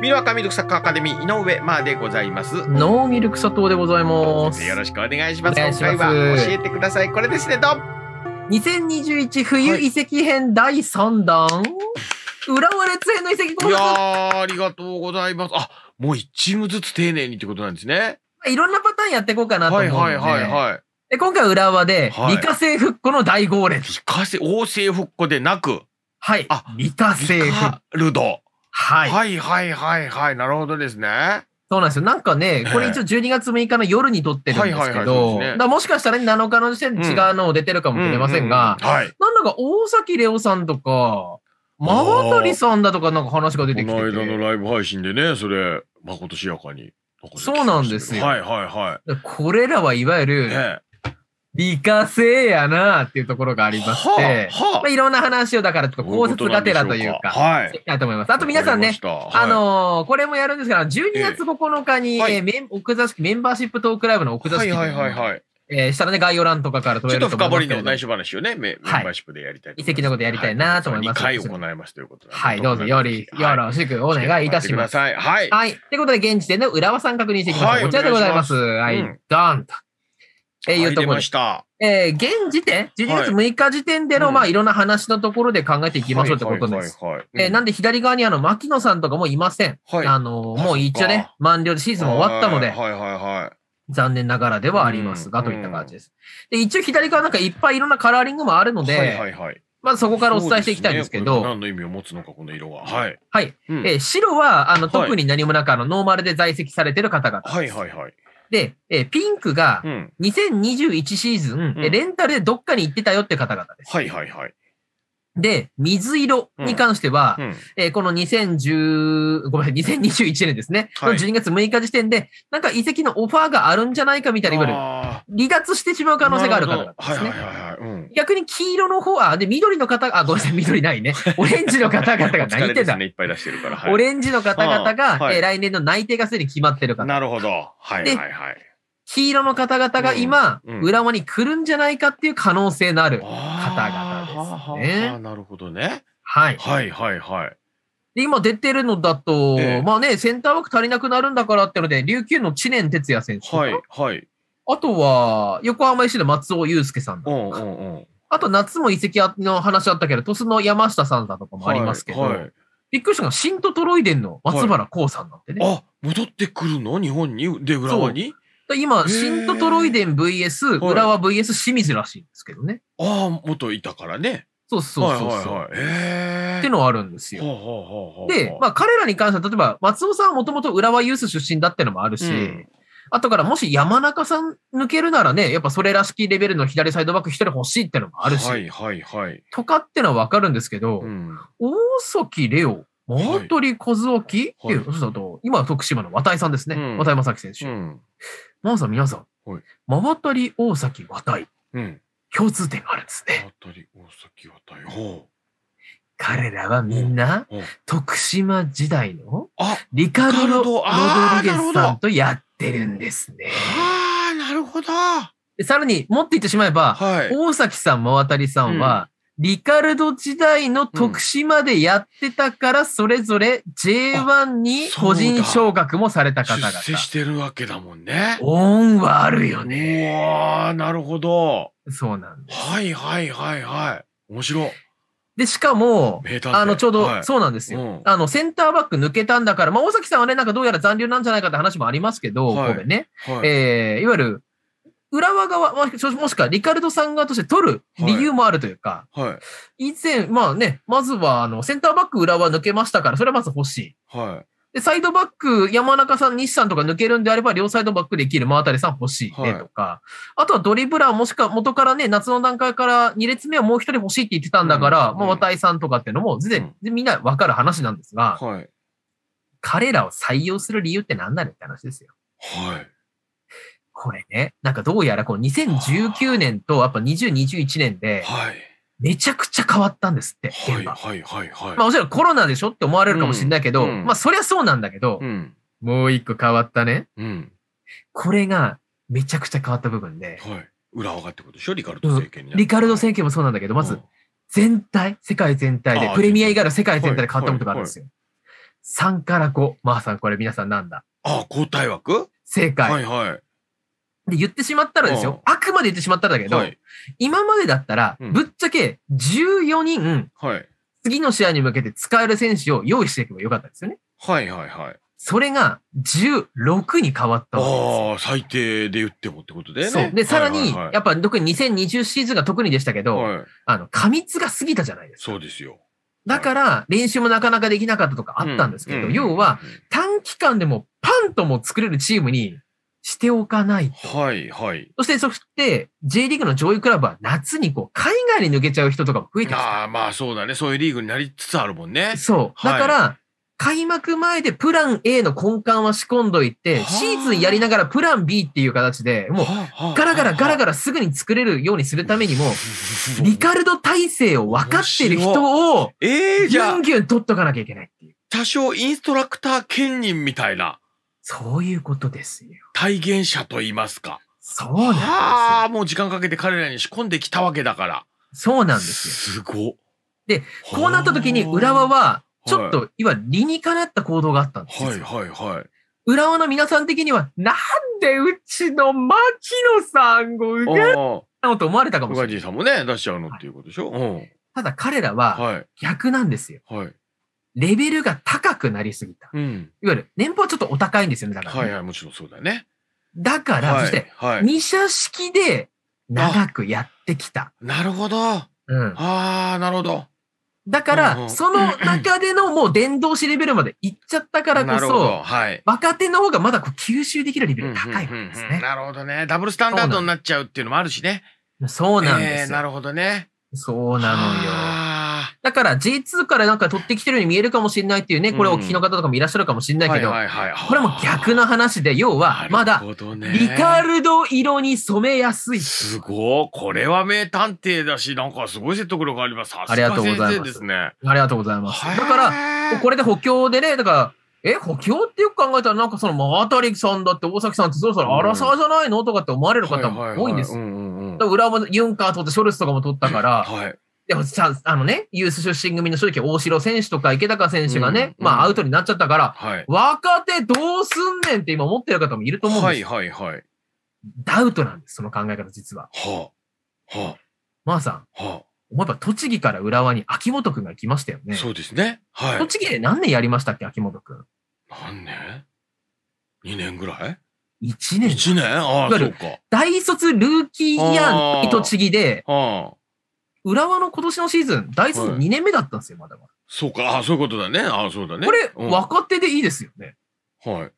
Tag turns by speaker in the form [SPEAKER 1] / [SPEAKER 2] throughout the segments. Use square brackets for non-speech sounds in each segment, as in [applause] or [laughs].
[SPEAKER 1] ミルアカミルクサッカーアカデミー井上まあでございます。ノ
[SPEAKER 2] ーミルク佐藤で
[SPEAKER 1] ございます。よろしくお願いします。ます今回は教え
[SPEAKER 2] てください。これですね、と。2021冬遺跡編第3弾。はい、浦和レッ編の遺跡
[SPEAKER 1] いやありがとうございます。あ、もう一チームずつ丁寧にってことなんですね。いろんなパターンやっていこうかなと思うんはいはいはいはい。
[SPEAKER 2] で、今回浦和で、はい、理
[SPEAKER 1] 科性復古の大号令。理科性、王政復古でなく。はい。あ、理科性復古。ルド。
[SPEAKER 2] はい。はいはいはいはい。なるほどですね。そうなんですよ。なんかね、これ一応12月6日の夜に撮ってるんですけど、もしかしたら7日の時点で違うのを出てるかもしれませんが、なんだか大崎レオさんとか、た渡さんだとかなんか話が出てきてこの間のライ
[SPEAKER 1] ブ配信でね、それ、まことしやかに。
[SPEAKER 2] そうなんですよ。はい
[SPEAKER 1] はいは
[SPEAKER 2] い。これらはいわゆる、理科生やなっていうところがありまして、はあはあ、まあ、いろんな話をだからちょっと考察がてらというか、はい。と思います。あと皆さんね、はい、あのー、これもやるんですが、12月9日に、えー、はい、メン奥座敷、メンバーシップトークライブの奥座敷。はいはいはいはい。えー、したらね、概要欄とかから問えると思いますけちょっと深掘りの内
[SPEAKER 1] 緒話をね、メンバーシップでやりた
[SPEAKER 2] いい、遺跡のことやりたいなと思います。はい、2回行いますということはい、どうぞより、よろしくお願いいたします。はい。はい。ということで、現時点の浦和さん確認していきましょう。こちらでございます。はい、ドンと。えー、いうところで。えー、現時点、12月6日時点での、はい、まあ、いろんな話のところで考えていきましょうってことです。えなんで左側にあの、牧野さんとかもいません。はい、あの、もう一応ね、満了でシーズン終わったので。はいはいはい。残念ながらではありますが、といった感じです。で、一応左側なんかいっぱいいろんなカラーリングもあるので、はいはいはい、
[SPEAKER 1] まずそこからお伝えしていきたいんですけど。ね、何の意味を持つのか、この色は。はい。はい。うん、えー、
[SPEAKER 2] 白は、あの、特に何もなく、あの、ノーマルで在籍されてる方々。はいはいはい。で、えー、ピンクが2021シーズン、うん、レンタルでどっかに行ってたよって方々です。はいはいはい。で、水色に関しては、うんえー、この2010、ごめん、2021年ですね、はい、12月6日時点で、なんか遺跡のオファーがあるんじゃないかみたいな、いわゆる離脱してしまう可能性があるからですね。逆に黄色の方は、で、緑の方、あ、ごめんなさい、緑ないね。オレンジの方々が泣いてた。
[SPEAKER 1] ね、いっぱい出してるから。はい、オレ
[SPEAKER 2] ンジの方々が、はい、えー、来年の内定がすでに決まってるから。なるほど。はいはいはい。黄色の方々が今、うん、浦和に来るんじゃないかっていう可能性のある方々。
[SPEAKER 1] ね。あ、なるほどね。はい。はいはいはい。
[SPEAKER 2] で、今出てるのだと、えー、まあね、センターバック足りなくなるんだからってので、琉球の知念哲也選手はいはい。あとは、横浜石の松尾雄介さんだとか、うんうんうん、あと夏も移籍の話あったけど、鳥栖の山下さんだとかもありますけど、はいはい、びっくりしたのは、新ントトロイデンの松原幸
[SPEAKER 1] さんなんてね。はい、あ、戻ってくるの日本にで、浦和に
[SPEAKER 2] 今、新トトロイデン VS、浦和 VS 清水らしいんですけどね。ああ、元いたからね。そうそうそうそう。はいは
[SPEAKER 1] いってのはあるんですよ。で、
[SPEAKER 2] まあ彼らに関しては、例えば松尾さんはもともと浦和ユース出身だってのもあるし、うん、あとからもし山中さん抜けるならね、やっぱそれらしきレベルの左サイドバック一人欲しいってのもあるし、はい
[SPEAKER 1] はいはい、
[SPEAKER 2] とかってのはわかるんですけど、うん、大崎レオ大鳥小津沖、っていう、そうだと、今徳島の渡井さんですね。渡井正樹選手。うん、真さん、皆さん、はい、渡大崎渡井、共通点があるんですね。真渡大崎渡井。彼らはみんな、徳島時代のリカルド・ロドリゲスさんとやってるんですね。ああ、なるほど。さらに、持っていってしまえば、大崎さん、真渡さんは、リカルド時代の徳島でやってたから、それぞれ J1 に個人昇格もさ
[SPEAKER 1] れた方々。出世してるわけだもん
[SPEAKER 2] ね。恩はあるよね。うわなるほど。そうなんです。はいはいはいはい。面白い。で、しかも、あの、ちょうど、そうなんですよ、うん、あの、センターバック抜けたんだから、まあ、大崎さんはね、なんかどうやら残留なんじゃないかって話もありますけど、はい、ね、はい、えー、いわゆる、浦和側、もしくはリカルドさん側として取る理由もあるというか、はいはい、以前、まあね、まずはあのセンターバック浦和抜けましたから、それはまず欲しい。はい、でサイドバック、山中さん、西さんとか抜けるんであれば、両サイドバックできる真辺さん欲しいねとか、あとはドリブラー、もしくは元からね、夏の段階から2列目はもう1人欲しいって言ってたんだから、うんま井さんとかっていうのも、全然みんな分かる話なんですが、彼らを採用する理由って何なのって話ですよ。はいこれね、なんかどうやらこの2019年とやっぱ20、21年で、めちゃくちゃ変わったんですって。はい、
[SPEAKER 1] はい、はい、はい。まあ、お
[SPEAKER 2] そらくコロナでしょって思われるかもしれないけど、うん、まあ、そりゃそうなんだけど、うん、もう一個変わったね。うん。これが、めちゃくちゃ変わった部分で。はい。
[SPEAKER 1] 裏側ってことでしょリカルド政権に、うん、
[SPEAKER 2] リカルド政権もそうなんだけど、まず、全体、世界全体で、プレミア以外の世界全体で変わったことがあるんですよ。3から5。まあさん、これ皆さんなんだああ、交代枠正解。はいはい。で、言ってしまったらですよ。あくまで言ってしまったらだけど、はい、今までだったら、ぶっちゃけ14人、はい、次の試合に向けて使える選手を用意していけばよかったですよね。はいはいはい。それが16に変わったああ、最
[SPEAKER 1] 低で言ってもってこと
[SPEAKER 2] でね。そう。で、さらに、やっぱ特に2020シーズンが特にでしたけど、はい、あの、過密が過ぎたじゃない
[SPEAKER 1] ですか。そうですよ。
[SPEAKER 2] だから、練習もなかなかできなかったとかあったんですけど、うん、要は、短期間でもパンとも作れるチームにしておかないと。はいはい。そしてそして J リーグの上位クラブは夏にこう海外に抜けちゃう人とかも増えてきた。
[SPEAKER 1] ああまあそうだね。そういうリーグになりつつあるもんね。そう。だから、は
[SPEAKER 2] い開幕前でプラン A の根幹は仕込んどいて、シーズンやりながらプラン B っていう形で、もうガラガラガラガラすぐに作れるようにするためにも、[laughs] リカルド体制を分かってる人を、ギュンギュン取っとかなきゃいけないっていう。多少インストラクター
[SPEAKER 1] 兼任みたいな。
[SPEAKER 2] そういうことですよ。
[SPEAKER 1] 体現者と言いますか。そ
[SPEAKER 2] うなんですああ、もう時間かけて彼らに仕込んできたわけだから。そうなんですよ。すご。で、こうなった時に浦和は、ちょっと、いわゆる理にかなった行動があったんですよ。はい
[SPEAKER 1] はいはい。
[SPEAKER 2] 浦和の皆さん的には、なんでうちの牧野さんを受け
[SPEAKER 1] たのと思われたかもしれない。さんもね、出しちゃうのっていうことでしょ。はい、ただ
[SPEAKER 2] 彼らは、逆なんですよ。はい、はいレベルが高くなりすぎた。うん、いわゆる年俸はちょっとお高いんですよね、だから、ね、はいはい、もちろんそうだね。だから、はい、そして、二社式で長くやってきた。なるほど。うん。ああ、なるほど。だから、うんうん、その中でのもう伝道師レベルまで行っちゃったからこそ、はい、若手の方がまだこう吸収できるレベル高いわけですね、うんうんうんうん、なるほどね。ダブルスタンダードになっちゃうっていうのもあるしね。そうなんですよ、えー、なるほどね。そうなのよ。だから J2 からなんか取ってきてるように見えるかもしれないっていうね、これお聞きの方とかもいらっしゃるかもしれないけど、
[SPEAKER 1] こ
[SPEAKER 2] れも逆の話で、要はまだリカルド色に染めやすい。す
[SPEAKER 1] ごい。これは名探偵だし、なんかすごい説得力あります。ありがとうございます。
[SPEAKER 2] ありがとうございます。だから、これで補強でね、だから、え、補強ってよく考えたら、なんかその、真渡さんだって大崎さんってそろそろ荒沢じゃないのとかって思われる方も多いんです。裏もユンカー取ってショルツとかも取ったから、はいでもさ、あのね、ユース出身組の正直、大城選手とか池高選手がね、うんうん、まあアウトになっちゃったから、はい、若手どうすんねんって今思ってる方もいると思うんですよ。はいはいはい。ダウトなんです、その考え方実は。はあ。はあ。まあさん。はあ。お前やっぱ栃木から浦和に秋元くんが来ましたよね。そうですね。はい。栃木で何年やりましたっけ、秋元くん。何年 ?2 年ぐらい1年。1年ああ、そうか。大卒ルーキーイヤー栃木で、あ浦和の今年のシーズン、大卒2年目だったんですよ、まだまだ。
[SPEAKER 1] そうか、あそういうことだね。あそうだね。これ、うん若
[SPEAKER 2] 手でいいですよね。はい。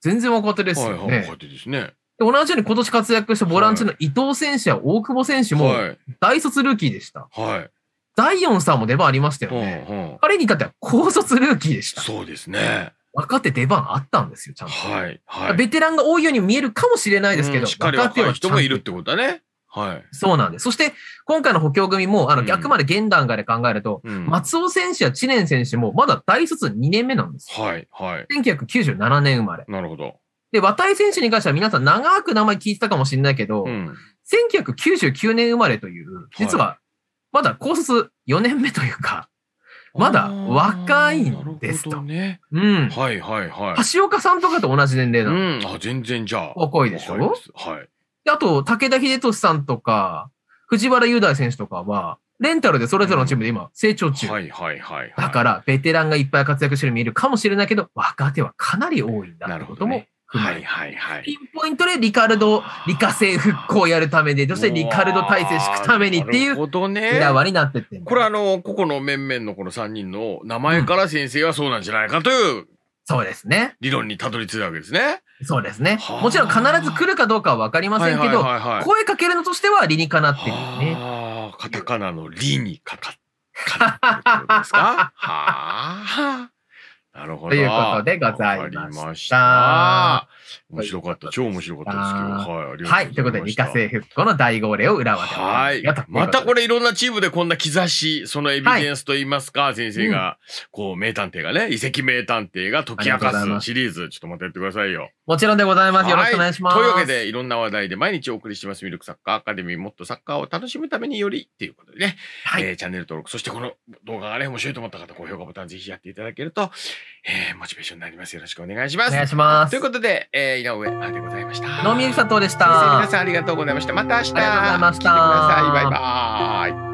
[SPEAKER 2] 全然若手ですよね。はいはい、若手ですね。同じように今年活躍したボランチの伊藤選手や大久保選手も、大卒ルーキーでした。はい。ダイオンさんも出番ありましたよね。うん。彼に至っては高卒ルーキーでした。そうですね。若手出番あったんですよ、ちゃんと。はい。はい。ベテランが多いように見えるかもしれないですけど、うんしっかり若手若人もいるってことだね。はい。そうなんです。そして、今回の補強組も、あの、逆まで現段階で考えると、うん、松尾選手や知念選手も、まだ大卒2年目なんです。はい、はい。1997年生まれ。なるほど。で、渡井選手に関しては皆さん長く名前聞いてたかもしれないけど、うん、1999年生まれという、実は、まだ高卒4年目というか、まだ若いんですと。ね、うん。はいはいはい。橋岡さんとかと同じ年齢なの。うん。あ、全然じゃあ。若いでしょはい。で、あと、武田秀俊さんとか、藤原雄大選手とかは、レンタルでそれぞれのチームで今、成長中。はいはいはい。だから、ベテランがいっぱい活躍してる見えるかもしれないけど、若手はかなり多いんだってこともはいはいはい。ピンポイントでリカルド、リカ製復興をやるためで、そしてリカルド体制敷くためにっていう、裏わになってって、これあ
[SPEAKER 1] の、ここの面々のこの3人の名前から先生はそうなんじゃないかという
[SPEAKER 2] そうですね。
[SPEAKER 1] 理論にたどり着いたわけです
[SPEAKER 2] ね。そうですね。もちろん必ず来るかどうかは分かりませんけど、ははいい声かけるのとしては理にかなってるね。
[SPEAKER 1] あカタカナの理にかか
[SPEAKER 2] かなですか [laughs] はあ。
[SPEAKER 1] なるほど。ということで
[SPEAKER 2] ございました。
[SPEAKER 1] 面白かった。超面白かったですけど。はい、ありがとうございます。はい、ということで、理科生
[SPEAKER 2] 復古の大号令を裏技ではい。また
[SPEAKER 1] これいろんなチームでこんな兆し、そのエビデンスといいますか、はい、先生が、こう、名探偵がね、遺跡名探偵が解き明かすシリーズ、ちょっとまたやってくださいよ。
[SPEAKER 2] もちろんでございます。よろしくお願いします。というわけで、い
[SPEAKER 1] ろんな話題で毎日お送りしてます、ミルクサッカーアカデミー、もっとサッカーを楽しむためにより、っていうことでね、はい、えー、チャンネル登録、そしてこの動画がね、面白いと思った方、高評価ボタンぜひやっていただけると、えー、モチベーションになります。よろ
[SPEAKER 2] しくお願いします。お願いします。ということで、えー、井上あでござ
[SPEAKER 1] いました。の能見佐藤でした。皆さんありが
[SPEAKER 2] とうございました。また明日。ありがとうございました。バイバイ。